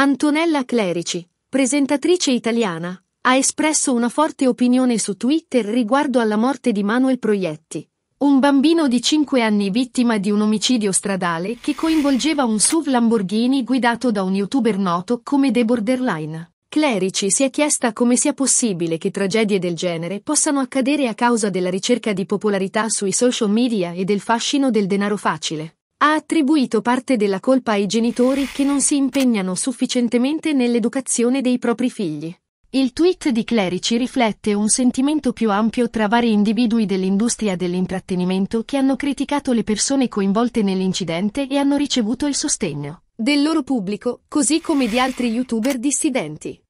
Antonella Clerici, presentatrice italiana, ha espresso una forte opinione su Twitter riguardo alla morte di Manuel Proietti, un bambino di 5 anni vittima di un omicidio stradale che coinvolgeva un SUV Lamborghini guidato da un youtuber noto come The Borderline. Clerici si è chiesta come sia possibile che tragedie del genere possano accadere a causa della ricerca di popolarità sui social media e del fascino del denaro facile ha attribuito parte della colpa ai genitori che non si impegnano sufficientemente nell'educazione dei propri figli. Il tweet di Clerici riflette un sentimento più ampio tra vari individui dell'industria dell'intrattenimento che hanno criticato le persone coinvolte nell'incidente e hanno ricevuto il sostegno del loro pubblico, così come di altri youtuber dissidenti.